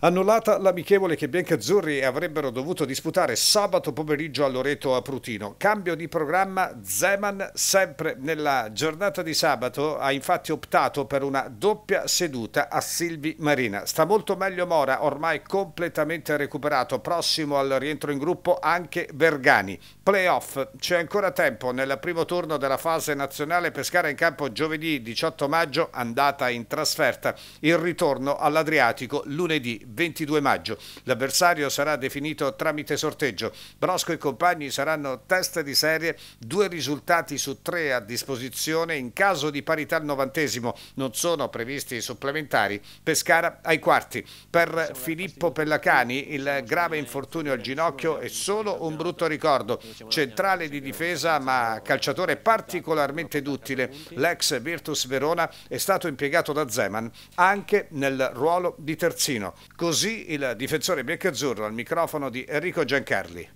Annullata l'amichevole che biancazzurri avrebbero dovuto disputare sabato pomeriggio a Loreto a Prutino. Cambio di programma Zeman sempre nella giornata di sabato ha infatti optato per una doppia seduta a Silvi Marina. Sta molto meglio Mora, ormai completamente recuperato, prossimo al rientro in gruppo anche Vergani. Playoff, c'è ancora tempo nel primo turno della fase nazionale Pescara in campo giovedì 18 maggio, andata in trasferta, il ritorno all'Adriatico lunedì 22 maggio. L'avversario sarà definito tramite sorteggio. Brosco e compagni saranno testa di serie, due risultati su tre a disposizione in caso di parità al novantesimo. Non sono previsti supplementari. Pescara ai quarti. Per Filippo Pellacani il grave infortunio al ginocchio è solo un brutto ricordo. Centrale di difesa ma calciatore particolarmente duttile. L'ex Virtus Verona è stato impiegato da Zeman anche nel ruolo di terzino. Così il difensore biancazzurro al microfono di Enrico Giancarli.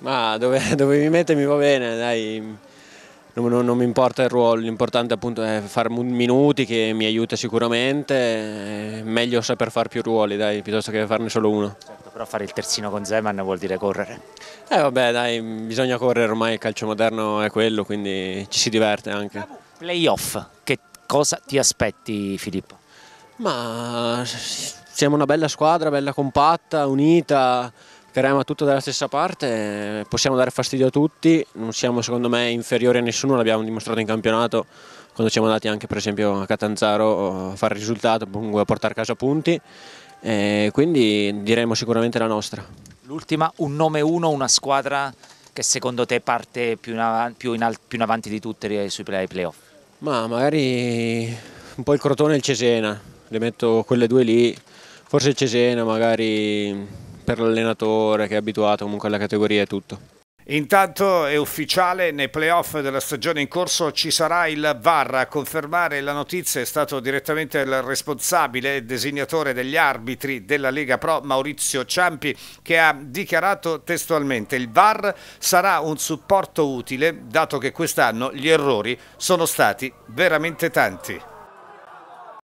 Ma dove, dove mi mettermi va bene, dai. Non, non, non, mi importa il ruolo, l'importante appunto è fare minuti che mi aiuta sicuramente, è meglio saper fare più ruoli dai, piuttosto che farne solo uno. Certo, però fare il terzino con Zeman vuol dire correre. Eh vabbè dai, bisogna correre ormai, il calcio moderno è quello, quindi ci si diverte anche. Playoff, che cosa ti aspetti Filippo? Ma siamo una bella squadra, bella compatta, unita, creiamo rema tutto dalla stessa parte, possiamo dare fastidio a tutti, non siamo secondo me inferiori a nessuno, l'abbiamo dimostrato in campionato quando siamo andati anche per esempio a Catanzaro a oh, fare risultato, a portare a casa punti, e quindi diremo sicuramente la nostra. L'ultima, un nome uno, una squadra che secondo te parte più in, avanti, più in, più in avanti di tutte sui playoff? Ma magari un po' il Crotone e il Cesena, le metto quelle due lì, forse Cesena magari per l'allenatore che è abituato comunque alla categoria e tutto. Intanto è ufficiale, nei playoff della stagione in corso ci sarà il VAR. A confermare la notizia è stato direttamente il responsabile e designatore degli arbitri della Lega Pro, Maurizio Ciampi, che ha dichiarato testualmente il VAR sarà un supporto utile, dato che quest'anno gli errori sono stati veramente tanti.